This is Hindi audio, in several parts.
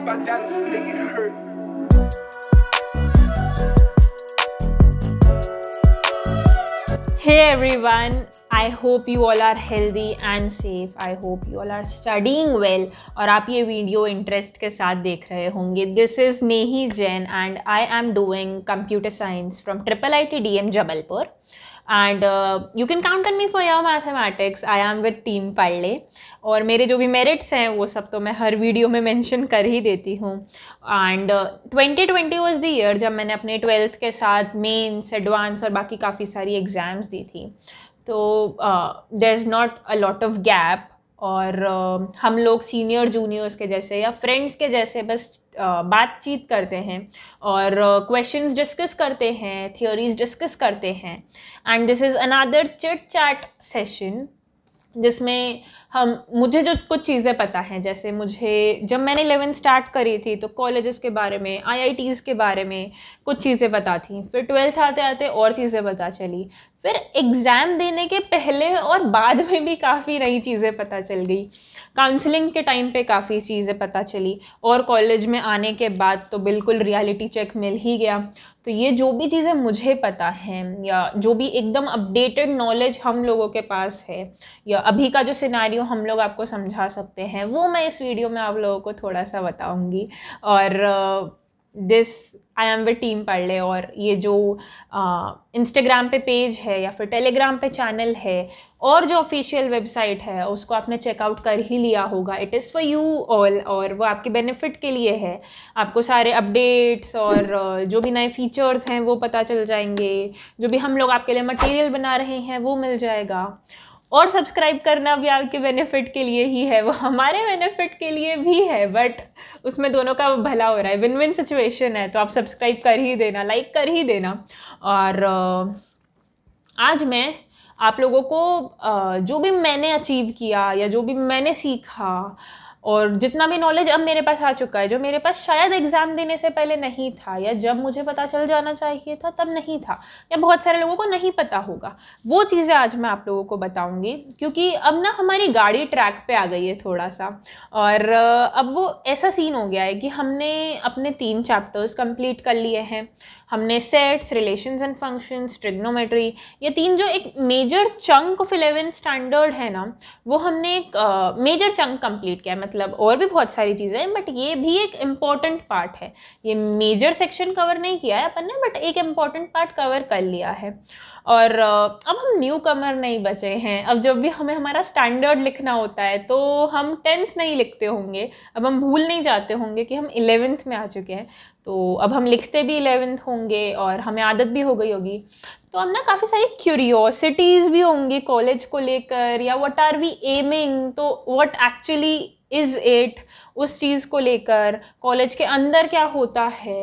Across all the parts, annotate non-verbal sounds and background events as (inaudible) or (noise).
It's about Dallas, make it hurt. Hey everyone, I hope you all are healthy and safe I hope you all are studying well और आप ये वीडियो इंटरेस्ट के साथ देख रहे होंगे this is Nehi Jain and I am doing computer science from triple I T D M Jabalpur and you can count on me for your mathematics I am with team Parle और मेरे जो भी मेरिट्स हैं वो सब तो मैं हर वीडियो में मेंशन कर ही देती हूँ and twenty twenty was the year जब मैंने अपने ट्वेल्थ के साथ मेन्स एडवांस और बाकी काफ़ी सारी एग्ज़ाम्स दी थी तो there is not a lot of gap और हम लोग सीनियर जूनियर्स के जैसे या फ्रेंड्स के जैसे बस बातचीत करते हैं और क्वेश्चंस डिस्कस करते हैं थियोरीज डिस्कस करते हैं and this is another chit chat session जिसमें हम मुझे जो कुछ चीज़ें पता हैं जैसे मुझे जब मैंने इलेवन स्टार्ट करी थी तो कॉलेजेस के बारे में आईआईटीज़ के बारे में कुछ चीज़ें पता थी फिर ट्वेल्थ आते आते और चीज़ें पता चली फिर एग्ज़ाम देने के पहले और बाद में भी काफ़ी नई चीज़ें पता चल गई काउंसलिंग के टाइम पे काफ़ी चीज़ें पता चली और कॉलेज में आने के बाद तो बिल्कुल रियलिटी चेक मिल ही गया तो ये जो भी चीज़ें मुझे पता हैं या जो भी एकदम अपडेटेड नॉलेज हम लोगों के पास है या अभी का जो सिनारी हम लोग आपको समझा सकते हैं वो मैं इस वीडियो में आप लोगों को थोड़ा सा बताऊँगी और this I am with team ले और ये जो इंस्टाग्राम पे पेज है या फिर टेलीग्राम पे चैनल है और जो ऑफिशियल वेबसाइट है उसको आपने चेकआउट कर ही लिया होगा it is for you all और वो आपके बेनिफिट के लिए है आपको सारे अपडेट्स और जो भी नए फीचर्स हैं वो पता चल जाएंगे जो भी हम लोग आपके लिए मटेरियल बना रहे हैं वो मिल जाएगा और सब्सक्राइब करना भी आपके बेनिफिट के लिए ही है वो हमारे बेनिफिट के लिए भी है बट उसमें दोनों का भला हो रहा है विन विन सिचुएशन है तो आप सब्सक्राइब कर ही देना लाइक कर ही देना और आज मैं आप लोगों को जो भी मैंने अचीव किया या जो भी मैंने सीखा और जितना भी नॉलेज अब मेरे पास आ चुका है जो मेरे पास शायद एग्ज़ाम देने से पहले नहीं था या जब मुझे पता चल जाना चाहिए था तब नहीं था या बहुत सारे लोगों को नहीं पता होगा वो चीज़ें आज मैं आप लोगों को बताऊंगी क्योंकि अब ना हमारी गाड़ी ट्रैक पर आ गई है थोड़ा सा और अब वो ऐसा सीन हो गया है कि हमने अपने तीन चैप्टर्स कंप्लीट कर लिए हैं हमने sets relations and functions trigonometry ये तीन जो एक major chunk of eleven standard है ना वो हमने एक मेजर चंक कंप्लीट किया मतलब और भी बहुत सारी चीज़ें हैं बट ये भी एक इम्पॉर्टेंट पार्ट है ये मेजर सेक्शन कवर नहीं किया है अपन ने बट एक इम्पॉर्टेंट पार्ट कवर कर लिया है और uh, अब हम न्यू कमर नहीं बचे हैं अब जब भी हमें हमारा स्टैंडर्ड लिखना होता है तो हम टेंथ नहीं लिखते होंगे अब हम भूल नहीं जाते होंगे कि हम इलेवेंथ में आ चुके हैं तो अब हम लिखते भी इलेवेंथ होंगे और हमें आदत भी हो गई होगी तो हम ना काफ़ी सारी क्यूरियोसिटीज़ भी होंगी कॉलेज को लेकर या वट आर वी एमिंग तो वट एक्चुअली इज़ इट उस चीज़ को लेकर कॉलेज के अंदर क्या होता है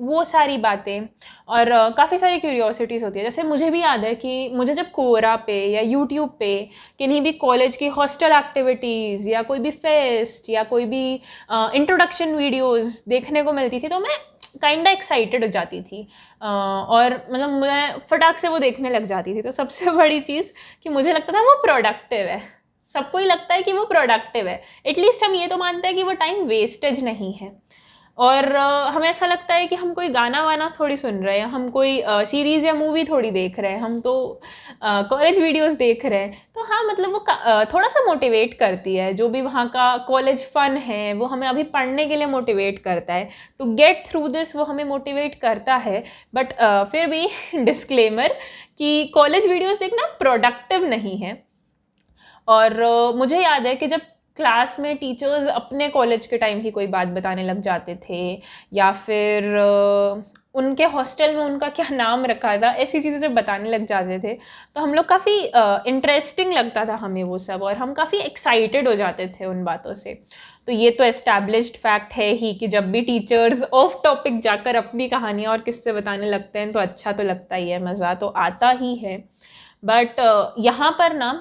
वो सारी बातें और काफ़ी सारी क्यूरियोसिटीज़ होती है जैसे मुझे भी याद है कि मुझे जब कोरा पे या यूट्यूब पे किन्हीं भी कॉलेज की हॉस्टल एक्टिविटीज़ या कोई भी फेस्ट या कोई भी इंट्रोडक्शन वीडियोस देखने को मिलती थी तो मैं काइंड एक्साइटेड हो जाती थी और मतलब मैं फटाक से वो देखने लग जाती थी तो सबसे (laughs) बड़ी चीज़ कि मुझे लगता था वो प्रोडक्टिव है सबको ही लगता है कि वो प्रोडक्टिव है एटलीस्ट हम ये तो मानते हैं कि वो टाइम वेस्टेज नहीं है और हमें ऐसा लगता है कि हम कोई गाना वाना थोड़ी सुन रहे हैं हम कोई सीरीज़ या मूवी थोड़ी देख रहे हैं हम तो कॉलेज वीडियोस देख रहे हैं तो हाँ मतलब वो थोड़ा सा मोटिवेट करती है जो भी वहाँ का कॉलेज फ़न है वो हमें अभी पढ़ने के लिए मोटिवेट करता है टू गेट थ्रू दिस वो हमें मोटिवेट करता है बट फिर भी डिस्क्लेमर (laughs) कि कॉलेज वीडियोज़ देखना प्रोडक्टिव नहीं है और मुझे याद है कि जब क्लास में टीचर्स अपने कॉलेज के टाइम की कोई बात बताने लग जाते थे या फिर उनके हॉस्टल में उनका क्या नाम रखा था ऐसी चीज़ें जब बताने लग जाते थे तो हम लोग काफ़ी इंटरेस्टिंग लगता था हमें वो सब और हम काफ़ी एक्साइटेड हो जाते थे उन बातों से तो ये तो एस्टैब्लिश्ड फैक्ट है ही कि जब भी टीचर्स ऑफ टॉपिक जाकर अपनी कहानियाँ और किससे बताने लगते हैं तो अच्छा तो लगता ही है मज़ा तो आता ही है बट यहाँ पर ना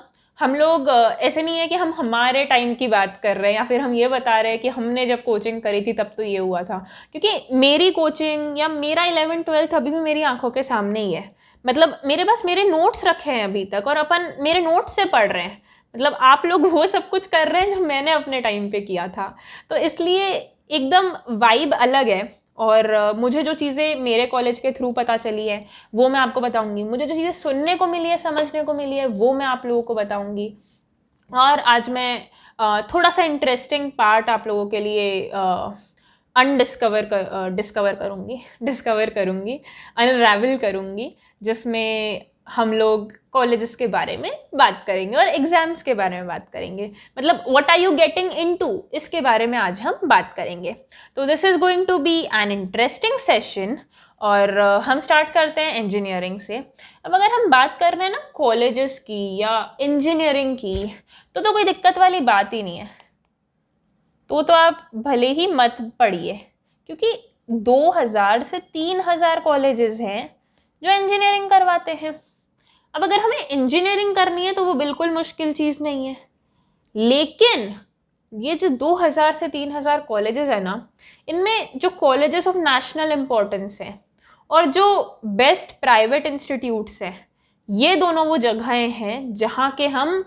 हम लोग ऐसे नहीं है कि हम हमारे टाइम की बात कर रहे हैं या फिर हम ये बता रहे हैं कि हमने जब कोचिंग करी थी तब तो ये हुआ था क्योंकि मेरी कोचिंग या मेरा इलेवन ट्वेल्थ अभी भी मेरी आंखों के सामने ही है मतलब मेरे पास मेरे नोट्स रखे हैं अभी तक और अपन मेरे नोट्स से पढ़ रहे हैं मतलब आप लोग वो सब कुछ कर रहे हैं जो मैंने अपने टाइम पे किया था तो इसलिए एकदम वाइब अलग है और मुझे जो चीज़ें मेरे कॉलेज के थ्रू पता चली है वो मैं आपको बताऊंगी मुझे जो चीज़ें सुनने को मिली है समझने को मिली है वो मैं आप लोगों को बताऊंगी और आज मैं थोड़ा सा इंटरेस्टिंग पार्ट आप लोगों के लिए अनडिस्कवर कर डिस्कवर करूँगी डिस्कवर करूँगी अनरावल करूँगी जिसमें हम लोग कॉलेजेस के बारे में बात करेंगे और एग्ज़ाम्स के बारे में बात करेंगे मतलब what are you getting into इसके बारे में आज हम बात करेंगे तो this is going to be an interesting session और uh, हम स्टार्ट करते हैं इंजीनियरिंग से अब अगर हम बात कर रहे हैं ना कॉलेजेस की या इंजीनियरिंग की तो तो कोई दिक्कत वाली बात ही नहीं है तो तो आप भले ही मत पढ़िए क्योंकि 2000 से 3000 कॉलेजेस हैं जो इंजीनियरिंग करवाते हैं अब अगर हमें इंजीनियरिंग करनी है तो वो बिल्कुल मुश्किल चीज़ नहीं है लेकिन ये जो 2000 से 3000 कॉलेजेस है ना इनमें जो कॉलेजेस ऑफ नेशनल इम्पोर्टेंस हैं और जो बेस्ट प्राइवेट इंस्टीट्यूट्स हैं ये दोनों वो जगहें हैं जहाँ के हम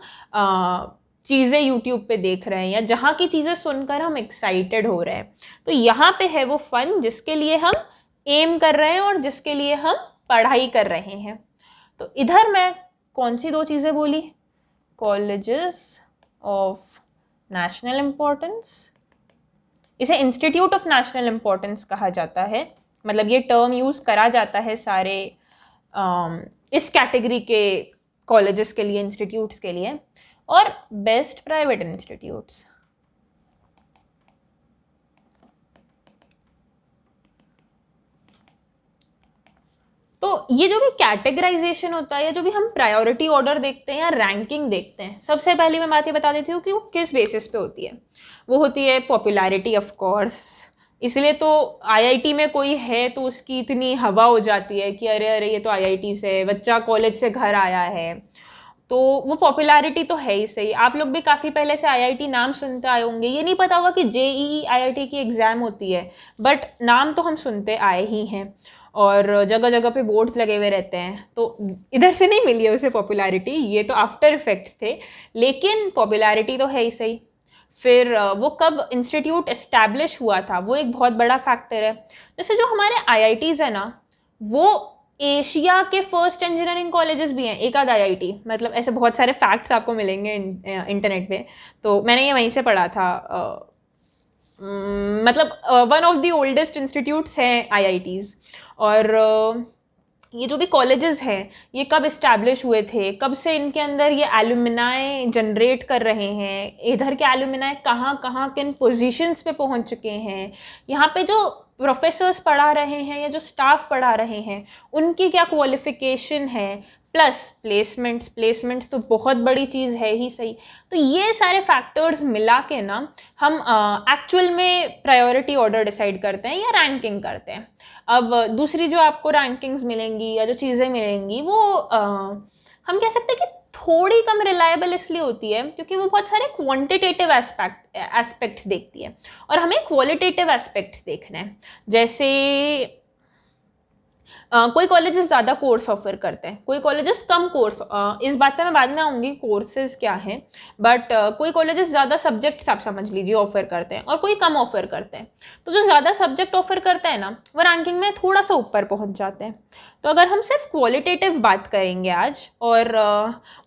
चीज़ें यूट्यूब पे देख रहे हैं या जहाँ की चीज़ें सुनकर हम एक्साइटेड हो रहे हैं तो यहाँ पे है वो फ़न जिसके लिए हम एम कर रहे हैं और जिसके लिए हम पढ़ाई कर रहे हैं तो इधर मैं कौन सी दो चीज़ें बोली कॉलेजेस ऑफ नेशनल इम्पोर्टेंस इसे इंस्टीट्यूट ऑफ नेशनल इम्पोर्टेंस कहा जाता है मतलब ये टर्म यूज़ करा जाता है सारे um, इस कैटेगरी के कॉलेजेस के लिए इंस्टीट्यूट्स के लिए और बेस्ट प्राइवेट इंस्टीट्यूट्स तो ये जो भी कैटेगराइजेशन होता है या जो भी हम प्रायोरिटी ऑर्डर देखते हैं या रैंकिंग देखते हैं सबसे पहले मैं बात ये बता देती हूँ कि वो किस बेसिस पे होती है वो होती है पॉपुलैरिटी ऑफ कोर्स इसलिए तो आईआईटी में कोई है तो उसकी इतनी हवा हो जाती है कि अरे अरे ये तो आईआईटी से बच्चा कॉलेज से घर आया है तो वो पॉपुलैरिटी तो है ही सही आप लोग भी काफ़ी पहले से आईआईटी नाम सुनते आए होंगे ये नहीं पता होगा कि जेईई आईआईटी e e की एग्ज़ाम होती है बट नाम तो हम सुनते आए ही हैं और जगह जगह पे बोर्ड्स लगे हुए रहते हैं तो इधर से नहीं मिली है उसे पॉपुलैरिटी ये तो आफ्टर इफेक्ट्स थे लेकिन पॉपुलैरिटी तो है ही सही फिर वो कब इंस्टीट्यूट इस्टेब्लिश हुआ था वो एक बहुत बड़ा फैक्टर है जैसे जो हमारे आई है ना वो एशिया के फर्स्ट इंजीनियरिंग कॉलेजेस भी हैं एक आध आई मतलब ऐसे बहुत सारे फैक्ट्स आपको मिलेंगे इंटरनेट पे तो मैंने ये वहीं से पढ़ा था Mm, मतलब one of the oldest institutes हैं आईआईटीज़ और uh, ये जो भी कॉलेजेस हैं ये कब इस्टेब्लिश हुए थे कब से इनके अंदर ये एलुमिनाए जनरेट कर रहे हैं इधर के एलुमिनाए कहाँ कहाँ किन पोजीशंस पे पहुँच चुके हैं यहाँ पे जो प्रोफेसर्स पढ़ा रहे हैं या जो स्टाफ पढ़ा रहे हैं उनकी क्या क्वालिफ़िकेशन है प्लस प्लेसमेंट्स प्लेसमेंट्स तो बहुत बड़ी चीज़ है ही सही तो ये सारे फैक्टर्स मिला के ना हम एक्चुअल में प्रायोरिटी ऑर्डर डिसाइड करते हैं या रैंकिंग करते हैं अब दूसरी जो आपको रैंकिंग्स मिलेंगी या जो चीज़ें मिलेंगी वो आ, हम कह सकते हैं कि थोड़ी कम रिलायबल इसलिए होती है क्योंकि वो बहुत सारे क्वांटिटेटिव एस्पेक्ट एस्पेक्ट्स देखती है और हमें क्वालिटेटिव एस्पेक्ट्स देखना है जैसे Uh, कोई कॉलेजेस ज़्यादा कोर्स ऑफर करते हैं कोई कॉलेजेस कम कोर्स uh, इस बात पे मैं बाद में आऊँगी कोर्सेज क्या हैं बट uh, कोई कॉलेजेस ज़्यादा सब्जेक्ट आप समझ लीजिए ऑफर करते हैं और कोई कम ऑफर करते हैं तो जो ज़्यादा सब्जेक्ट ऑफर करते हैं ना वो रैंकिंग में थोड़ा सा ऊपर पहुँच जाते हैं तो अगर हम सिर्फ क्वालिटेटिव बात करेंगे आज और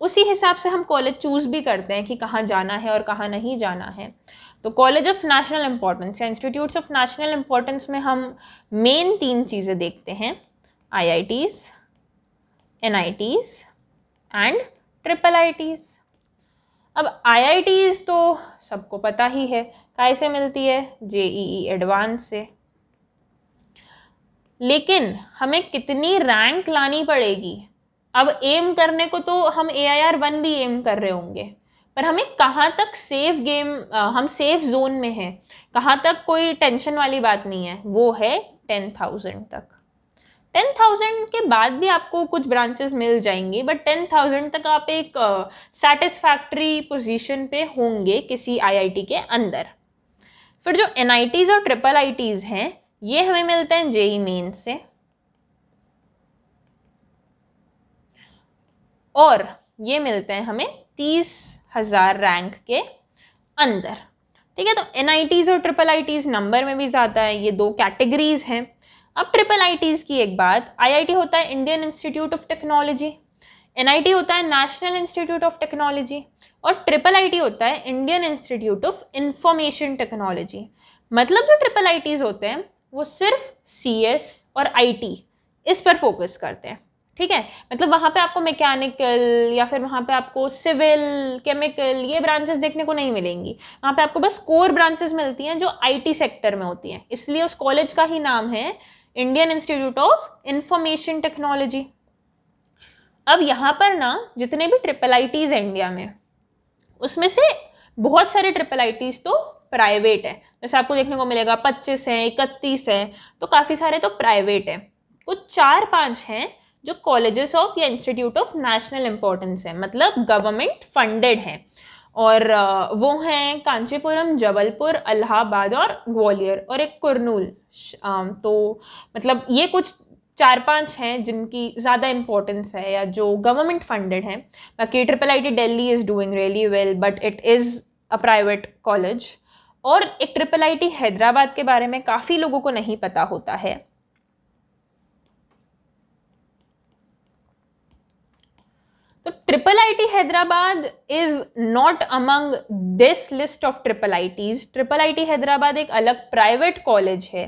उसी हिसाब से हम कॉलेज चूज़ भी करते हैं कि कहाँ जाना है और कहाँ नहीं जाना है तो कॉलेज ऑफ नेशनल इंपॉर्टेंस या इंस्टीट्यूट्स ऑफ नेशनल इंपॉर्टेंस में हम मेन तीन चीज़ें देखते हैं IITs, NITs and triple Ts अब आई तो सबको पता ही है कैसे मिलती है जेईई एडवांस e e से लेकिन हमें कितनी रैंक लानी पड़ेगी अब एम करने को तो हम ए आई आर वन भी एम कर रहे होंगे पर हमें कहाँ तक सेफ गेम हम सेफ जोन में हैं कहाँ तक कोई टेंशन वाली बात नहीं है वो है टेन थाउजेंड तक टेन थाउजेंड के बाद भी आपको कुछ ब्रांचेस मिल जाएंगी बट टेन थाउजेंड तक आप एक सेटिस्फैक्ट्री uh, पोजीशन पे होंगे किसी आईआईटी के अंदर फिर जो एन और ट्रिपल आई हैं ये हमें मिलते हैं जेई मेन e से और ये मिलते हैं हमें तीस हज़ार रैंक के अंदर ठीक है तो एन और ट्रिपल आई नंबर में भी ज़्यादा है ये दो कैटेगरीज हैं अब ट्रिपल आई की एक बात आईआईटी होता है Indian Institute of Technology NIT होता है नेशनल इंस्टीट्यूट ऑफ टेक्नोलॉजी और ट्रिपल आई होता है Indian Institute of Information Technology मतलब जो ट्रिपल आई होते हैं वो सिर्फ सी और आई इस पर फोकस करते हैं ठीक है मतलब वहाँ पे आपको मैकेनिकल या फिर वहाँ पे आपको सिविल केमिकल ये ब्रांचेस देखने को नहीं मिलेंगी वहाँ पे आपको बस कोर ब्रांचेस मिलती हैं जो आईटी सेक्टर में होती हैं इसलिए उस कॉलेज का ही नाम है Indian Institute of Information Technology अब यहाँ पर ना जितने भी ट्रिपल आई है इंडिया में उसमें से बहुत सारे ट्रिपल आई तो प्राइवेट है जैसे आपको देखने को मिलेगा पच्चीस है इकतीस है तो काफ़ी सारे तो प्राइवेट है कुछ चार पांच हैं जो कॉलेजेस ऑफ या इंस्टीट्यूट ऑफ नेशनल इंपॉर्टेंस है मतलब गवर्नमेंट फंडेड है और वो हैं कांचीपुरम जबलपुर अलाहाबाद और ग्वालियर और एक कुरनूल तो मतलब ये कुछ चार पांच हैं जिनकी ज़्यादा इम्पोर्टेंस है या जो गवर्नमेंट फंडेड हैं बाकी triple I T Delhi is doing really well but it is a private college और एक ट्रिपल आई टी हैदराबाद के बारे में काफ़ी लोगों को नहीं पता होता है triple I T Hyderabad is not among this list of triple I Ts triple I T Hyderabad एक अलग प्राइवेट कॉलेज है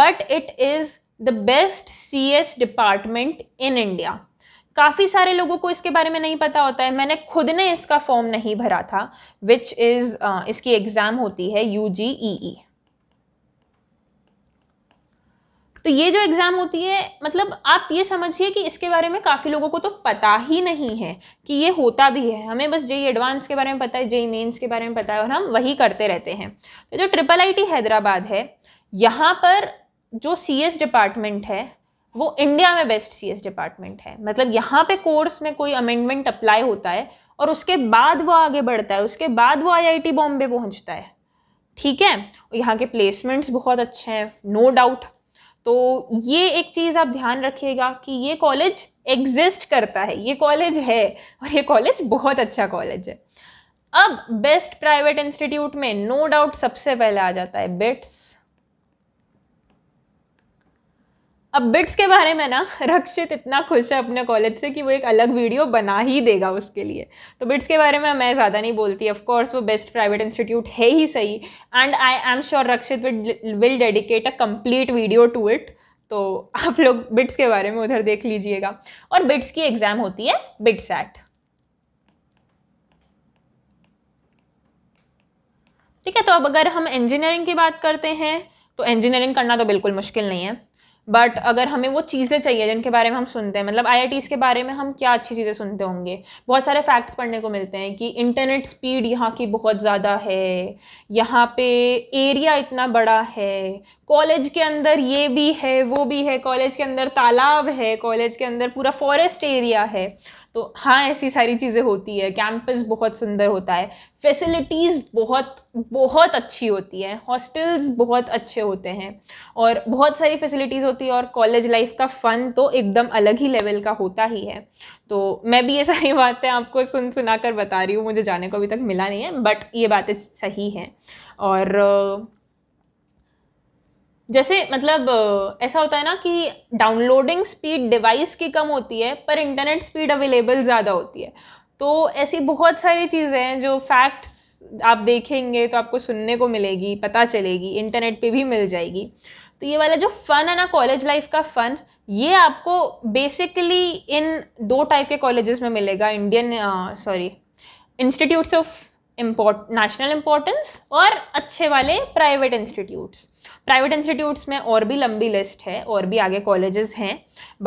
but it is the best C S department in India काफ़ी सारे लोगों को इसके बारे में नहीं पता होता है मैंने खुद ने इसका फॉर्म नहीं भरा था विच इज़ uh, इसकी एग्ज़ाम होती है यू जी ई ई तो ये जो एग्ज़ाम होती है मतलब आप ये समझिए कि इसके बारे में काफ़ी लोगों को तो पता ही नहीं है कि ये होता भी है हमें बस जेई एडवांस e के बारे में पता है जेई मेन्स e के बारे में पता है और हम वही करते रहते हैं तो जो ट्रिपल आई हैदराबाद है यहाँ पर जो सी डिपार्टमेंट है वो इंडिया में बेस्ट सी डिपार्टमेंट है मतलब यहाँ पे कोर्स में कोई अमेंडमेंट अप्लाई होता है और उसके बाद वो आगे बढ़ता है उसके बाद वो आईआईटी बॉम्बे पहुँचता है ठीक है यहाँ के प्लेसमेंट्स बहुत अच्छे हैं नो डाउट तो ये एक चीज़ आप ध्यान रखिएगा कि ये कॉलेज एग्जिस्ट करता है ये कॉलेज है और ये कॉलेज बहुत अच्छा कॉलेज है अब बेस्ट प्राइवेट इंस्टीट्यूट में नो no डाउट सबसे पहले आ जाता है बेट्स अब बिट्स के बारे में ना (laughs) रक्षित इतना खुश है अपने कॉलेज से कि वो एक अलग वीडियो बना ही देगा उसके लिए तो बिट्स के बारे में मैं ज़्यादा नहीं बोलती ऑफकोर्स वो बेस्ट प्राइवेट इंस्टीट्यूट है ही सही and I am sure Rakshit will dedicate a complete video to it तो (laughs) आप लोग बिट्स के बारे में उधर देख लीजिएगा और बिट्स की एग्ज़ाम होती है बिट्स एट ठीक है तो अब अगर हम इंजीनियरिंग की बात करते हैं तो इंजीनियरिंग करना तो बिल्कुल मुश्किल नहीं है बट अगर हमें वो चीज़ें चाहिए जिनके बारे में हम सुनते हैं मतलब आई के बारे में हम क्या अच्छी चीज़ें सुनते होंगे बहुत सारे फैक्ट्स पढ़ने को मिलते हैं कि इंटरनेट स्पीड यहाँ की बहुत ज़्यादा है यहाँ पे एरिया इतना बड़ा है कॉलेज के अंदर ये भी है वो भी है कॉलेज के अंदर तालाब है कॉलेज के अंदर पूरा फॉरेस्ट एरिया है तो हाँ ऐसी सारी चीज़ें होती है कैंपस बहुत सुंदर होता है फैसिलिटीज़ बहुत बहुत अच्छी होती है हॉस्टल्स बहुत अच्छे होते हैं और बहुत सारी फैसिलिटीज़ होती है और कॉलेज लाइफ का फ़न तो एकदम अलग ही लेवल का होता ही है तो मैं भी ये सारी (laughs) बातें आपको सुन सुना कर बता रही हूँ मुझे जाने को अभी तक मिला नहीं है बट ये बातें सही हैं और जैसे मतलब ऐसा होता है ना कि डाउनलोडिंग स्पीड डिवाइस की कम होती है पर इंटरनेट स्पीड अवेलेबल ज़्यादा होती है तो ऐसी बहुत सारी चीज़ें हैं जो फैक्ट्स आप देखेंगे तो आपको सुनने को मिलेगी पता चलेगी इंटरनेट पे भी मिल जाएगी तो ये वाला जो फ़न है ना कॉलेज लाइफ का फ़न ये आपको बेसिकली इन दो टाइप के कॉलेजेस में मिलेगा Indian sorry institutes of import national importance और अच्छे वाले प्राइवेट इंस्टीट्यूट्स प्राइवेट इंस्टीट्यूट्स में और भी लंबी लिस्ट है और भी आगे कॉलेजेस हैं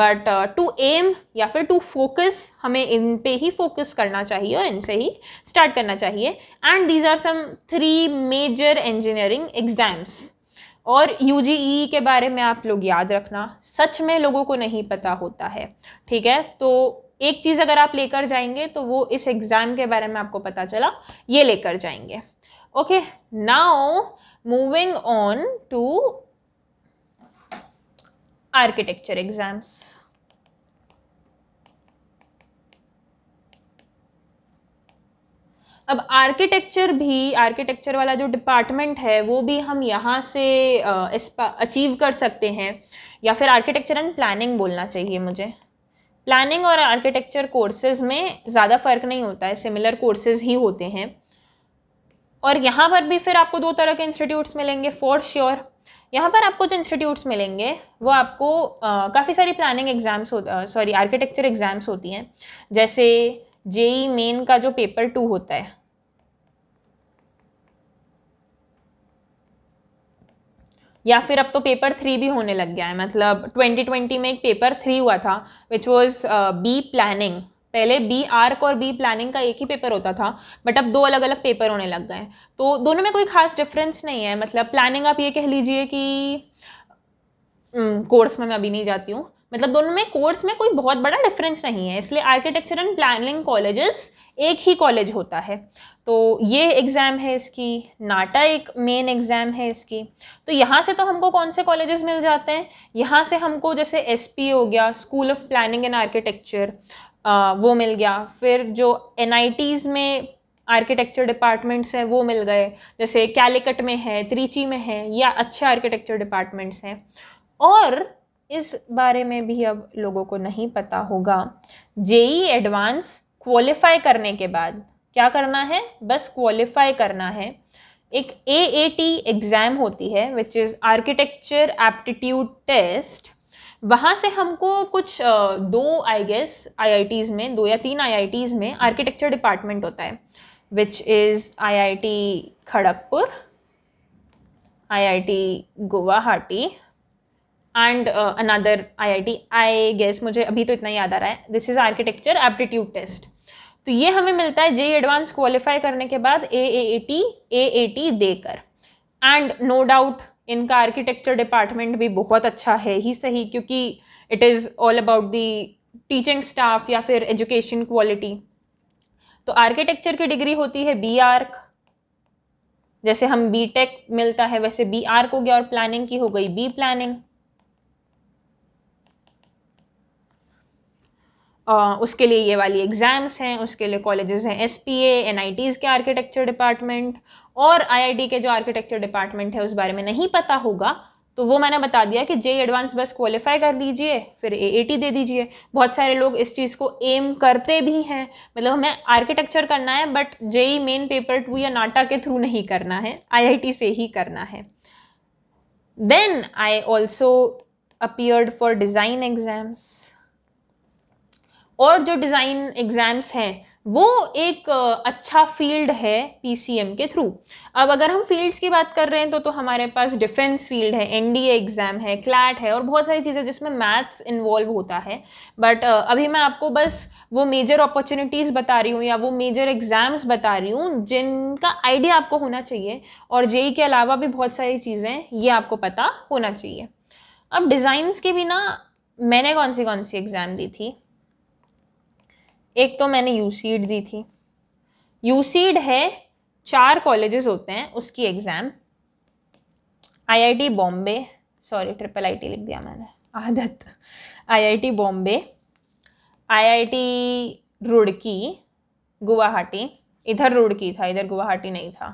बट टू एम या फिर टू फोकस हमें इन पे ही फोकस करना चाहिए और इनसे ही स्टार्ट करना चाहिए and these are some three major engineering exams और यू e के बारे में आप लोग याद रखना सच में लोगों को नहीं पता होता है ठीक है तो एक चीज़ अगर आप लेकर जाएंगे तो वो इस एग्ज़ाम के बारे में आपको पता चला ये लेकर जाएंगे okay now moving on to architecture exams अब आर्किटेक्चर भी आर्किटेक्चर वाला जो डिपार्टमेंट है वो भी हम यहाँ से अचीव कर सकते हैं या फिर आर्किटेक्चर एंड प्लानिंग बोलना चाहिए मुझे प्लानिंग और आर्किटेक्चर कोर्सेज में ज़्यादा फ़र्क नहीं होता है सिमिलर कोर्सेज ही होते हैं और यहाँ पर भी फिर आपको दो तरह के इंस्टीट्यूट्स मिलेंगे फॉर श्योर यहाँ पर आपको जो इंस्टीट्यूट्स मिलेंगे वो आपको काफ़ी सारी प्लानिंग एग्ज़ाम्स हो सॉरी आर्किटेक्चर एग्ज़ाम्स होती हैं जैसे जेई मेन e का जो पेपर टू होता है या फिर अब तो पेपर थ्री भी होने लग गया है मतलब 2020 में एक पेपर थ्री हुआ था विच वॉज बी प्लानिंग पहले बी आर्क और बी प्लानिंग का एक ही पेपर होता था बट अब दो अलग अलग पेपर होने लग गए तो दोनों में कोई खास डिफरेंस नहीं है मतलब प्लानिंग आप ये कह लीजिए कि कोर्स हम्म, में मैं अभी नहीं जाती हूँ मतलब दोनों में कोर्स में कोई बहुत बड़ा डिफरेंस नहीं है इसलिए आर्किटेक्चर एंड प्लानिंग कॉलेजेस एक ही कॉलेज होता है तो ये एग्ज़ाम है इसकी नाटा एक मेन एग्ज़ाम है इसकी तो यहाँ से तो हमको कौन से कॉलेजेस मिल जाते हैं यहाँ से हमको जैसे एस हो गया school of planning and architecture वो मिल गया फिर जो एन में आर्किटेक्चर डिपार्टमेंट्स हैं वो मिल गए जैसे कैलिकट में है त्रिची में है या अच्छे आर्किटेक्चर डिपार्टमेंट्स हैं और इस बारे में भी अब लोगों को नहीं पता होगा जेई एडवांस क्वालिफाई करने के बाद क्या करना है बस क्वालिफाई करना है एक ए ए टी एग्ज़ाम होती है which is architecture aptitude test वहाँ से हमको कुछ दो आई गेस आईआईटीज़ में दो या तीन आईआईटीज़ में आर्किटेक्चर डिपार्टमेंट होता है which is IIT Kharagpur IIT Guwahati and another I I guess मुझे अभी तो इतना याद आ रहा है this is architecture aptitude test तो ये हमें मिलता है जे एडवांस क्वालिफाई करने के बाद A A A T A A T देकर एंड नो डाउट इनका आर्किटेक्चर डिपार्टमेंट भी बहुत अच्छा है ही सही क्योंकि it is all about the teaching staff या फिर एजुकेशन क्वालिटी तो आर्किटेक्चर की डिग्री होती है बी आर्क जैसे हम बी टेक मिलता है वैसे बी आर्क हो गया और प्लानिंग की हो गई बी प्लानिंग उसके लिए ये वाली एग्ज़ाम्स हैं उसके लिए कॉलेजेस हैं एस पी एन के आर्किटेक्चर डिपार्टमेंट और आई के जो आर्किटेक्चर डिपार्टमेंट है उस बारे में नहीं पता होगा तो वो मैंने बता दिया कि जे एडवांस बस क्वालिफाई कर लीजिए फिर ए दे दीजिए बहुत सारे लोग इस चीज़ को एम करते भी हैं मतलब हमें आर्किटेक्चर करना है but J main paper two या नाटा के थ्रू नहीं करना है आईआईटी से ही करना है then I also appeared for design exams और जो डिज़ाइन एग्ज़ाम्स हैं वो एक अच्छा फील्ड है पीसीएम के थ्रू अब अगर हम फील्ड्स की बात कर रहे हैं तो तो हमारे पास डिफेंस फील्ड है एनडीए एग्ज़ाम है क्लैट है और बहुत सारी चीज़ें जिसमें मैथ्स इन्वॉल्व होता है बट अभी मैं आपको बस वो मेजर अपॉर्चुनिटीज़ बता रही हूँ या वो मेजर एग्ज़ाम्स बता रही हूँ जिनका आइडिया आपको होना चाहिए और जेई e के अलावा भी बहुत सारी चीज़ें ये आपको पता होना चाहिए अब डिज़ाइंस के बिना मैंने कौन सी कौन सी एग्ज़ाम दी थी एक तो मैंने यू सीड दी थी यू सीड है चार कॉलेजेस होते हैं उसकी exam IIT Bombay sorry triple IT लिख दिया मैंने आदत आईआईटी बॉम्बे आईआईटी रुड़की गुवाहाटी इधर रुड़की था इधर गुवाहाटी नहीं था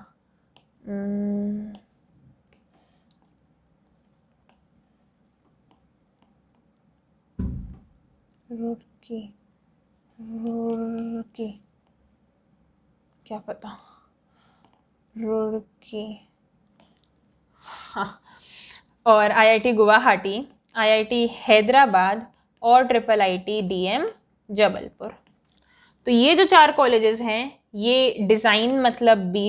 हम्म। रुड़की रुड़की क्या पता रुड़की हाँ और आईआईटी गुवाहाटी आईआईटी हैदराबाद और ट्रिपल आईटी डीएम जबलपुर तो ये जो चार कॉलेजेस हैं ये डिज़ाइन मतलब बी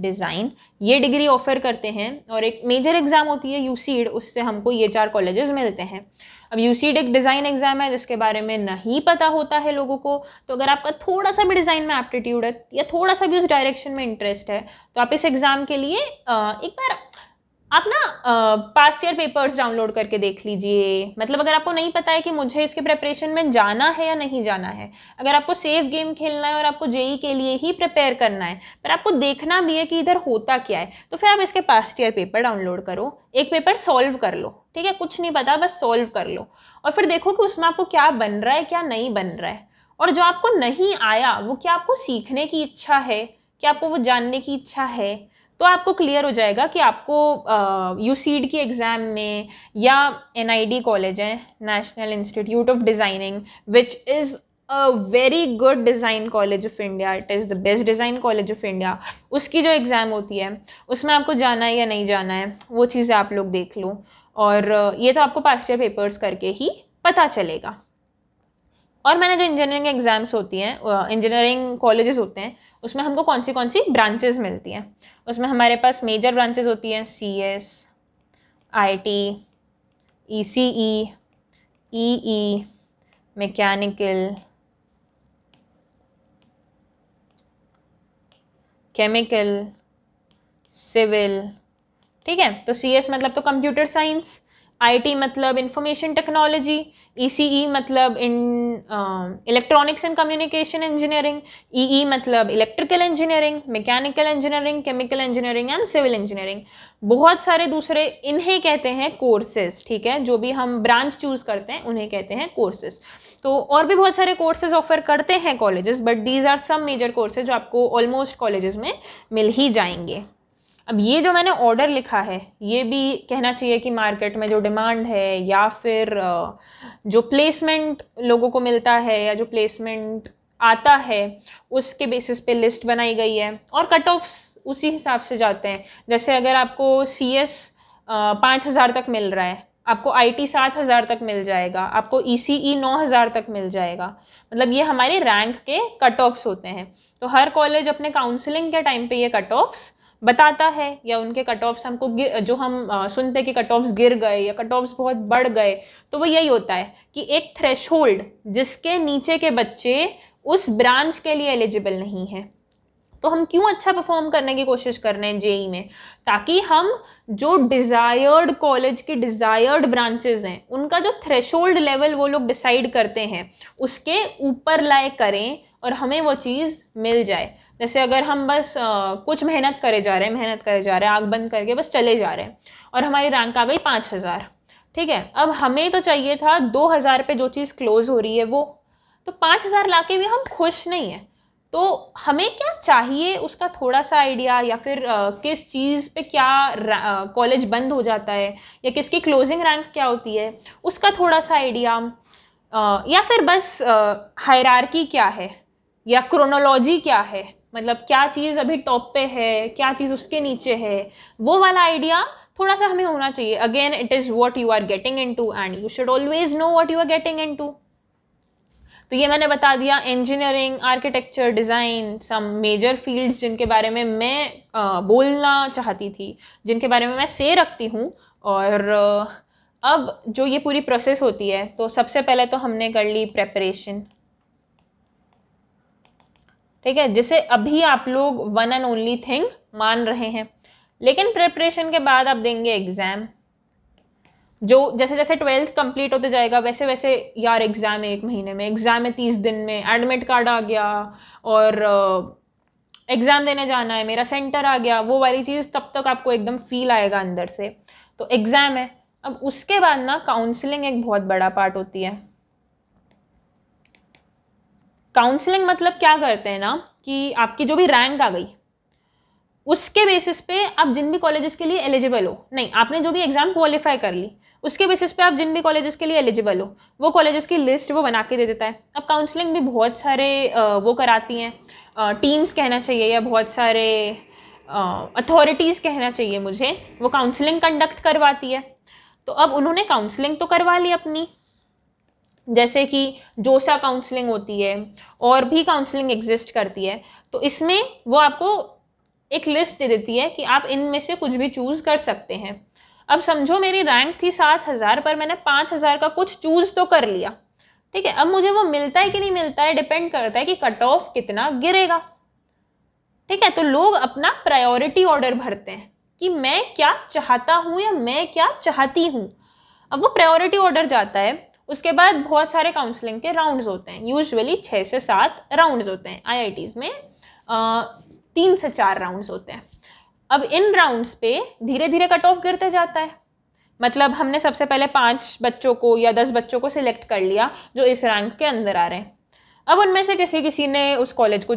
डिज़ाइन ये डिग्री ऑफर करते हैं और एक मेजर एग्ज़ाम होती है यूसीड उससे हमको ये चार कॉलेजेस मिलते हैं अब यूसीड एक डिज़ाइन एग्ज़ाम है जिसके बारे में नहीं पता होता है लोगों को तो अगर आपका थोड़ा सा भी डिज़ाइन में एप्टीट्यूड है या थोड़ा सा भी उस डायरेक्शन में इंटरेस्ट है तो आप इस एग्ज़ाम के लिए एक बार आप ना पास्ट ईयर पेपर्स डाउनलोड करके देख लीजिए मतलब अगर आपको नहीं पता है कि मुझे इसके प्रेपरेशन में जाना है या नहीं जाना है अगर आपको सेफ गेम खेलना है और आपको जेई के लिए ही प्रिपेयर करना है पर आपको देखना भी है कि इधर होता क्या है तो फिर आप इसके पास्ट ईयर पेपर डाउनलोड करो एक पेपर सॉल्व कर लो ठीक है कुछ नहीं पता बस सॉल्व कर लो और फिर देखो कि उसमें आपको क्या बन रहा है क्या नहीं बन रहा है और जो आपको नहीं आया वो क्या आपको सीखने की इच्छा है क्या आपको वो जानने की इच्छा है तो आपको क्लियर हो जाएगा कि आपको यू सीड की एग्ज़ाम में या एन कॉलेज है national institute of designing which is a very good design college of India it is the best design college of India उसकी जो एग्ज़ाम होती है उसमें आपको जाना है या नहीं जाना है वो चीज़ें आप लोग देख लो और ये तो आपको पास्ट ईयर पेपर्स करके ही पता चलेगा और मैंने जो इंजीनियरिंग एग्ज़ाम्स होती हैं इंजीनियरिंग कॉलेजेस होते हैं उसमें हमको कौन सी कौन सी ब्रांचेज़ मिलती हैं उसमें हमारे पास मेजर ब्रांचेज़ होती हैं C S I T E C E E E mechanical chemical civil ठीक है तो सी एस मतलब तो कंप्यूटर साइंस आईटी मतलब इंफॉर्मेशन टेक्नोलॉजी ईसीई मतलब in electronics and communication engineering EE मतलब electrical engineering mechanical engineering chemical engineering and civil engineering बहुत सारे दूसरे इन्हें कहते हैं कोर्सेज ठीक है जो भी हम ब्रांच चूज़ करते हैं उन्हें कहते हैं कोर्सेज तो और भी बहुत सारे कोर्सेज ऑफर करते हैं colleges but these are some major courses जो आपको ऑलमोस्ट कॉलेजेस में मिल ही जाएंगे अब ये जो मैंने ऑर्डर लिखा है ये भी कहना चाहिए कि मार्केट में जो डिमांड है या फिर जो प्लेसमेंट लोगों को मिलता है या जो प्लेसमेंट आता है उसके बेसिस पे लिस्ट बनाई गई है और कट ऑफ्स उसी हिसाब से जाते हैं जैसे अगर आपको सी एस पाँच हज़ार तक मिल रहा है आपको आई टी सात हज़ार तक मिल जाएगा आपको ई सी ई नौ हज़ार तक मिल जाएगा मतलब ये हमारे रैंक के कट ऑफ्स होते हैं तो हर कॉलेज अपने काउंसलिंग के टाइम पे ये कट ऑफ्स बताता है या उनके कट ऑफ्स हमको जो हम आ, सुनते कि कट ऑफ्स गिर गए या कट ऑफ्स बहुत बढ़ गए तो वो यही होता है कि एक थ्रेश जिसके नीचे के बच्चे उस ब्रांच के लिए एलिजिबल नहीं है तो हम क्यों अच्छा परफॉर्म करने की कोशिश कर रहे हैं जेई e में ताकि हम जो डिज़ायर्ड कॉलेज की डिज़ायर्ड ब्रांचेज हैं उनका जो थ्रेशोल्ड लेवल वो लोग डिसाइड करते हैं उसके ऊपर लाए करें और हमें वो चीज़ मिल जाए जैसे अगर हम बस आ, कुछ मेहनत करे जा रहे हैं मेहनत करे जा रहे हैं आग बंद करके बस चले जा रहे हैं और हमारी रैंक आ गई पाँच हज़ार ठीक है अब हमें तो चाहिए था दो हज़ार पे जो चीज़ क्लोज़ हो रही है वो तो पाँच हज़ार ला के भी हम खुश नहीं हैं तो हमें क्या चाहिए उसका थोड़ा सा आइडिया या फिर आ, किस चीज़ पे क्या कॉलेज बंद हो जाता है या किसकी क्लोजिंग रैंक क्या होती है उसका थोड़ा सा आइडिया या फिर बस हायरार्की क्या है या क्रोनोलॉजी क्या है मतलब क्या चीज़ अभी टॉप पे है क्या चीज़ उसके नीचे है वो वाला आइडिया थोड़ा सा हमें होना चाहिए again it is what you are getting into and you should always know what you are getting into तो ये मैंने बता दिया engineering architecture design some major fields जिनके बारे में मैं आ, बोलना चाहती थी जिनके बारे में मैं से रखती हूँ और अब जो ये पूरी प्रोसेस होती है तो सबसे पहले तो हमने कर ली प्रेपरेशन ठीक है जिसे अभी आप लोग वन एंड ओनली थिंग मान रहे हैं लेकिन प्रिपरेशन के बाद आप देंगे एग्ज़ाम जो जैसे जैसे ट्वेल्थ कंप्लीट होते जाएगा वैसे वैसे यार एग्ज़ाम है एक महीने में एग्ज़ाम है तीस दिन में एडमिट कार्ड आ गया और एग्ज़ाम uh, देने जाना है मेरा सेंटर आ गया वो वाली चीज़ तब तक आपको एकदम फील आएगा अंदर से तो एग्ज़ाम है अब उसके बाद ना काउंसलिंग एक बहुत बड़ा पार्ट होती है काउंसलिंग मतलब क्या करते हैं ना कि आपकी जो भी रैंक आ गई उसके बेसिस पे आप जिन भी कॉलेजेस के लिए एलिजिबल हो नहीं आपने जो भी एग्ज़ाम क्वालिफाई कर ली उसके बेसिस पे आप जिन भी कॉलेजेस के लिए एलिजिबल हो वो कॉलेजेस की लिस्ट वो बना के दे देता है अब काउंसलिंग भी बहुत सारे वो कराती हैं टीम्स कहना चाहिए या बहुत सारे अथॉरिटीज़ कहना चाहिए मुझे वो काउंसलिंग कंडक्ट करवाती है तो अब उन्होंने काउंसलिंग तो करवा ली अपनी जैसे कि जोसा काउंसलिंग होती है और भी काउंसलिंग एग्जिस्ट करती है तो इसमें वो आपको एक लिस्ट दे देती है कि आप इनमें से कुछ भी चूज़ कर सकते हैं अब समझो मेरी रैंक थी सात हज़ार पर मैंने पाँच हज़ार का कुछ चूज़ तो कर लिया ठीक है अब मुझे वो मिलता है कि नहीं मिलता है डिपेंड करता है कि कट ऑफ कितना गिरेगा ठीक है तो लोग अपना प्रायोरिटी ऑर्डर भरते हैं कि मैं क्या चाहता हूँ या मैं क्या चाहती हूँ अब वो प्रायोरिटी ऑर्डर जाता है उसके बाद बहुत सारे काउंसलिंग के राउंड्स होते हैं यूजुअली छः से सात राउंड्स होते हैं आईआईटीज़ में तीन से चार राउंड्स होते हैं अब इन राउंड्स पे धीरे धीरे कट ऑफ गिरते जाता है मतलब हमने सबसे पहले पाँच बच्चों को या दस बच्चों को सिलेक्ट कर लिया जो इस रैंक के अंदर आ रहे हैं अब उनमें से किसी किसी ने उस कॉलेज को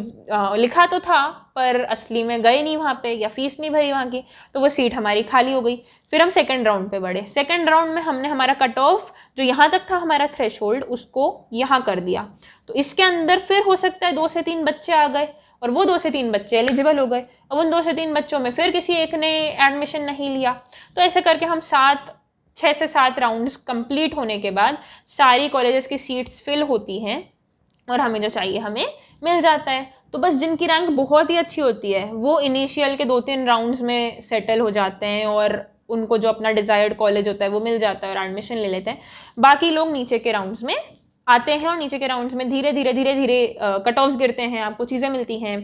लिखा तो था पर असली में गए नहीं वहाँ पे या फीस नहीं भरी वहाँ की तो वो सीट हमारी खाली हो गई फिर हम सेकंड राउंड पे बढ़े सेकंड राउंड में हमने हमारा कट ऑफ जो यहाँ तक था हमारा थ्रेश उसको यहाँ कर दिया तो इसके अंदर फिर हो सकता है दो से तीन बच्चे आ गए और वो दो से तीन बच्चे एलिजिबल हो गए अब उन दो से तीन बच्चों में फिर किसी एक ने एडमिशन नहीं लिया तो ऐसे करके हम सात छः से सात राउंड्स कंप्लीट होने के बाद सारी कॉलेजेस की सीट्स फिल होती हैं और हमें जो चाहिए हमें मिल जाता है तो बस जिनकी रैंक बहुत ही अच्छी होती है वो इनिशियल के दो तीन राउंड्स में सेटल हो जाते हैं और उनको जो अपना डिज़ायर्ड कॉलेज होता है वो मिल जाता है और एडमिशन ले लेते हैं बाकी लोग नीचे के राउंड्स में आते हैं और नीचे के राउंड्स में धीरे धीरे धीरे धीरे कट ऑफ्स गिरते हैं आपको चीज़ें मिलती हैं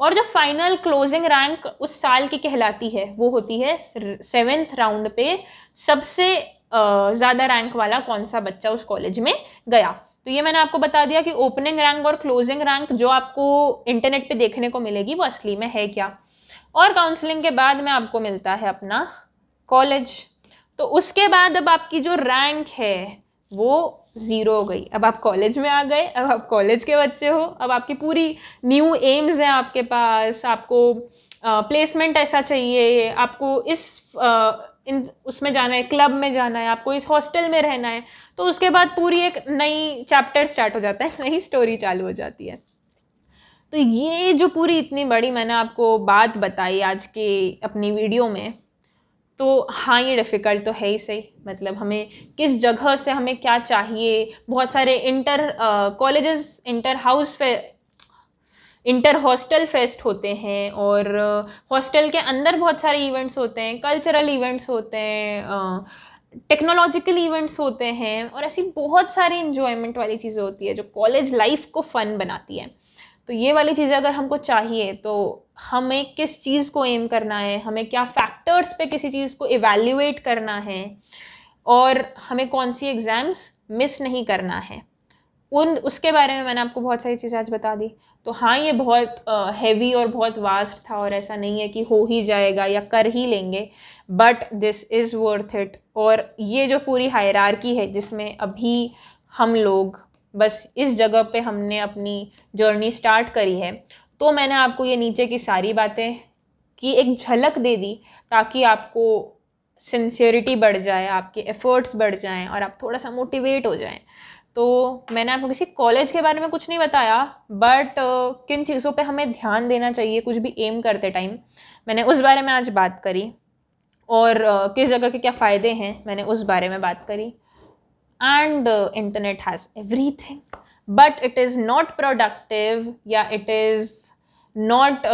और जो फाइनल क्लोजिंग रैंक उस साल की कहलाती है वो होती है सेवेंथ राउंड पे सबसे ज़्यादा रैंक वाला कौन सा बच्चा उस कॉलेज में गया तो ये मैंने आपको बता दिया कि ओपनिंग रैंक और क्लोजिंग रैंक जो आपको इंटरनेट पे देखने को मिलेगी वो असली में है क्या और काउंसलिंग के बाद में आपको मिलता है अपना कॉलेज तो उसके बाद अब आपकी जो रैंक है वो ज़ीरो हो गई अब आप कॉलेज में आ गए अब आप कॉलेज के बच्चे हो अब आपकी पूरी न्यू एम्स हैं आपके पास आपको प्लेसमेंट ऐसा चाहिए आपको इस इन उसमें जाना है क्लब में जाना है आपको इस हॉस्टल में रहना है तो उसके बाद पूरी एक नई चैप्टर स्टार्ट हो जाता है (laughs) नई स्टोरी चालू हो जाती है तो ये जो पूरी इतनी बड़ी मैंने आपको बात बताई आज के अपनी वीडियो में तो हाँ ये डिफ़िकल्ट तो है ही सही मतलब हमें किस जगह से हमें क्या चाहिए बहुत सारे inter colleges inter house inter hostel fest होते हैं और हॉस्टल के अंदर बहुत सारे इवेंट्स होते हैं कल्चरल इवेंट्स होते हैं टेक्नोलॉजिकल इवेंट्स होते हैं और ऐसी बहुत सारी इन्जॉयमेंट वाली चीज़ें होती है जो कॉलेज लाइफ को फ़न बनाती है तो ये वाली चीज़ें अगर हमको चाहिए तो हमें किस चीज़ को एम करना है हमें क्या फैक्टर्स पे किसी चीज़ को इवेल्यूएट करना है और हमें कौन सी एग्ज़ाम्स मिस नहीं करना है उन उसके बारे में मैंने आपको बहुत सारी चीज़ें आज बता दी तो हाँ ये बहुत हैवी और बहुत वास्ट था और ऐसा नहीं है कि हो ही जाएगा या कर ही लेंगे but this is worth it और ये जो पूरी हायरार्की है जिसमें अभी हम लोग बस इस जगह पे हमने अपनी जर्नी स्टार्ट करी है तो मैंने आपको ये नीचे की सारी बातें की एक झलक दे दी ताकि आपको सिंसियरिटी बढ़ जाए आपके एफ़र्ट्स बढ़ जाएँ और आप थोड़ा सा मोटिवेट हो जाएँ तो मैंने आपको किसी कॉलेज के बारे में कुछ नहीं बताया बट uh, किन चीज़ों पे हमें ध्यान देना चाहिए कुछ भी एम करते टाइम मैंने उस बारे में आज बात करी और uh, किस जगह के क्या फ़ायदे हैं मैंने उस बारे में बात करी and internet has everything but it is not productive या it is not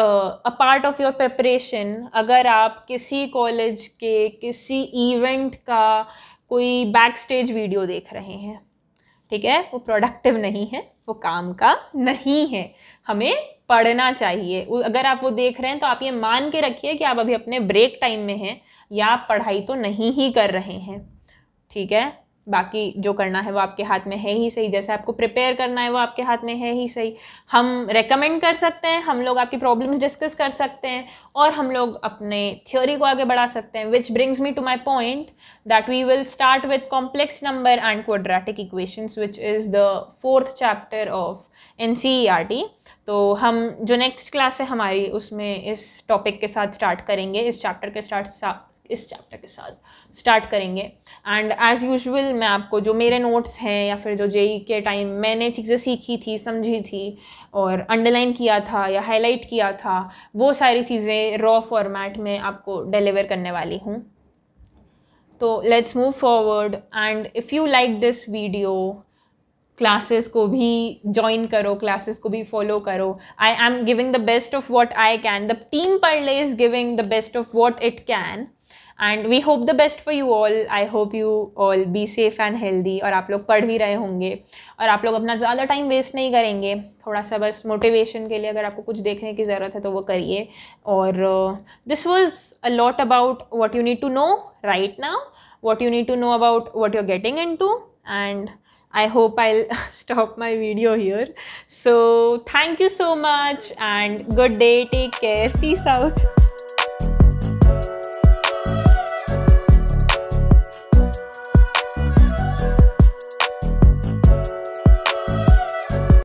a part of your preparation अगर आप किसी कॉलेज के किसी इवेंट का कोई बैक स्टेज वीडियो देख रहे हैं ठीक है वो प्रोडक्टिव नहीं है वो काम का नहीं है हमें पढ़ना चाहिए अगर आप वो देख रहे हैं तो आप ये मान के रखिए कि आप अभी अपने ब्रेक टाइम में हैं या आप पढ़ाई तो नहीं ही कर रहे हैं ठीक है बाकी जो करना है वो आपके हाथ में है ही सही जैसे आपको प्रिपेयर करना है वो आपके हाथ में है ही सही हम रेकमेंड कर सकते हैं हम लोग आपकी प्रॉब्लम्स डिस्कस कर सकते हैं और हम लोग अपने थ्योरी को आगे बढ़ा सकते हैं which brings me to my point that we will start with complex number and quadratic equations which is the fourth chapter of N तो हम जो नेक्स्ट क्लास है हमारी उसमें इस टॉपिक के साथ स्टार्ट करेंगे इस चैप्टर के स्टार्ट इस चैप्टर के साथ स्टार्ट करेंगे एंड एज़ यूजुअल मैं आपको जो मेरे नोट्स हैं या फिर जो जेई e के टाइम मैंने चीज़ें सीखी थी समझी थी और अंडरलाइन किया था या हाईलाइट किया था वो सारी चीज़ें रॉ फॉर्मेट में आपको डिलीवर करने वाली हूँ तो let's move forward and if you like this video classes को भी ज्वाइन करो क्लासेस को भी फॉलो करो I am giving the best of what I can the team पर ले is giving the best of what it can and we hope the best for you all I hope you all be safe and healthy और आप लोग पढ़ भी रहे होंगे और आप लोग अपना ज़्यादा टाइम वेस्ट नहीं करेंगे थोड़ा सा बस मोटिवेशन के लिए अगर आपको कुछ देखने की ज़रूरत है तो वो करिए और this was a lot about what you need to know right now what you need to know about what you are getting into and I hope I'll (laughs) stop my video here. So thank you so much and good day. Take care. Peace out.